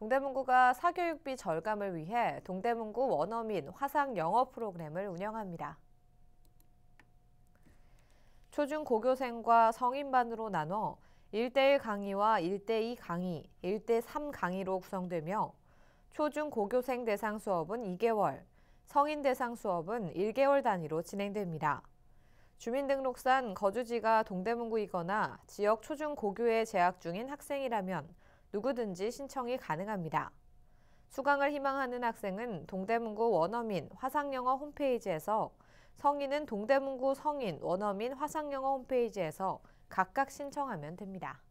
동대문구가 사교육비 절감을 위해 동대문구 원어민 화상 영어 프로그램을 운영합니다. 초중 고교생과 성인반으로 나눠 1대1 강의와 1대2 강의, 1대3 강의로 구성되며 초중 고교생 대상 수업은 2개월, 성인 대상 수업은 1개월 단위로 진행됩니다. 주민등록상 거주지가 동대문구이거나 지역 초중 고교에 재학 중인 학생이라면 누구든지 신청이 가능합니다. 수강을 희망하는 학생은 동대문구 원어민 화상영어 홈페이지에서 성인은 동대문구 성인 원어민 화상영어 홈페이지에서 각각 신청하면 됩니다.